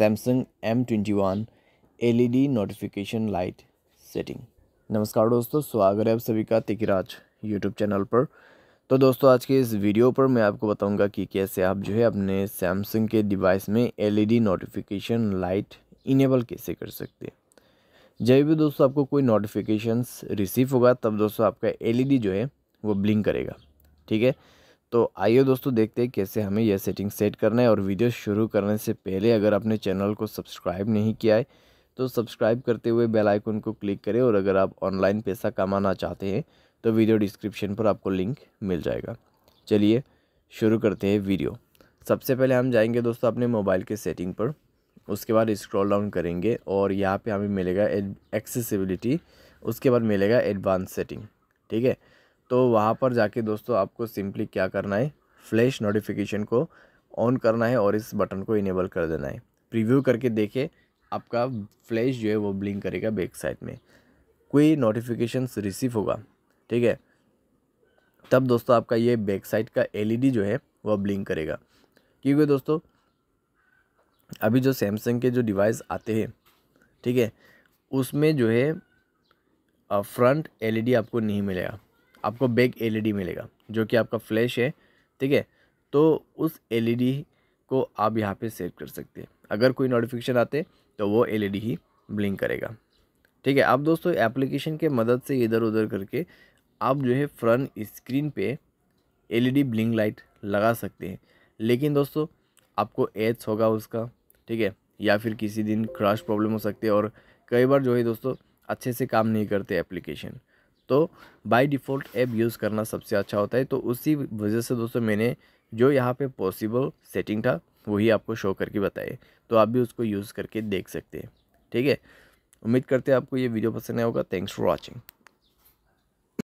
Samsung M twenty one L E D notification light setting नमस्कार दोस्तों स्वागत है आप सभी का तिकराज यूट्यूब चैनल पर तो दोस्तों आज के इस वीडियो पर मैं आपको बताऊंगा कि कैसे आप जो है अपने सैमसंग के डिवाइस में एलईडी नोटिफिकेशन लाइट इनेबल कैसे कर सकते हैं जब भी दोस्तों आपको कोई नोटिफिकेशंस रिसीव होगा तब दोस्तों आपका एलईडी e जो है वो ब्लिंक करेगा ठीक है तो आइए दोस्तों देखते हैं कैसे हमें यह सेटिंग सेट करना है और वीडियो शुरू करने से पहले अगर आपने चैनल को सब्सक्राइब नहीं किया है तो सब्सक्राइब करते हुए बेल आइकन को क्लिक करें और अगर आप ऑनलाइन पैसा कमाना चाहते हैं तो वीडियो डिस्क्रिप्शन पर आपको लिंक मिल जाएगा चलिए शुरू करते हैं वीडियो सबसे पहले हम जाएंगे दोस्तों अपने मोबाइल के सेटिंग पर उसके बाद स्क्रॉल डाउन करेंगे और यहाँ पे हमें मिलेगा एक्सेसिबिलिटी उसके बाद मिलेगा एडवांस सेटिंग ठीक है तो वहाँ पर जाके दोस्तों आपको सिंपली क्या करना है फ्लैश नोटिफिकेशन को ऑन करना है और इस बटन को इनेबल कर देना है प्रीव्यू करके देखे आपका फ्लैश जो है वो ब्लिंक करेगा बैक साइड में कोई नोटिफिकेशन रिसीव होगा ठीक है तब दोस्तों आपका ये बैक साइड का एलईडी जो है वह ब्लिंक करेगा क्योंकि दोस्तों अभी जो सैमसंग के जो डिवाइस आते हैं ठीक है उसमें जो है फ्रंट एलईडी आपको नहीं मिलेगा आपको बैक एलईडी मिलेगा जो कि आपका फ्लैश है ठीक है तो उस एलईडी को आप यहाँ पे सेव कर सकते हैं अगर कोई नोटिफिकेशन आते तो वो एलईडी ही ब्लिंक करेगा ठीक है आप दोस्तों एप्लीकेशन के मदद से इधर उधर करके आप जो है फ्रंट स्क्रीन पे एलईडी ब्लिंक लाइट लगा सकते हैं लेकिन दोस्तों आपको एड्स होगा उसका ठीक है या फिर किसी दिन क्रैश प्रॉब्लम हो सकती है और कई बार जो है दोस्तों अच्छे से काम नहीं करते एप्लीकेशन दोस्तों बाय डिफ़ॉल्ट ऐप यूज़ करना सबसे अच्छा होता है तो उसी वजह से दोस्तों मैंने जो यहाँ पे पॉसिबल सेटिंग था वही आपको शो करके बताए तो आप भी उसको यूज़ करके देख सकते हैं ठीक है उम्मीद करते हैं आपको ये वीडियो पसंद आया होगा थैंक्स फॉर वॉचिंग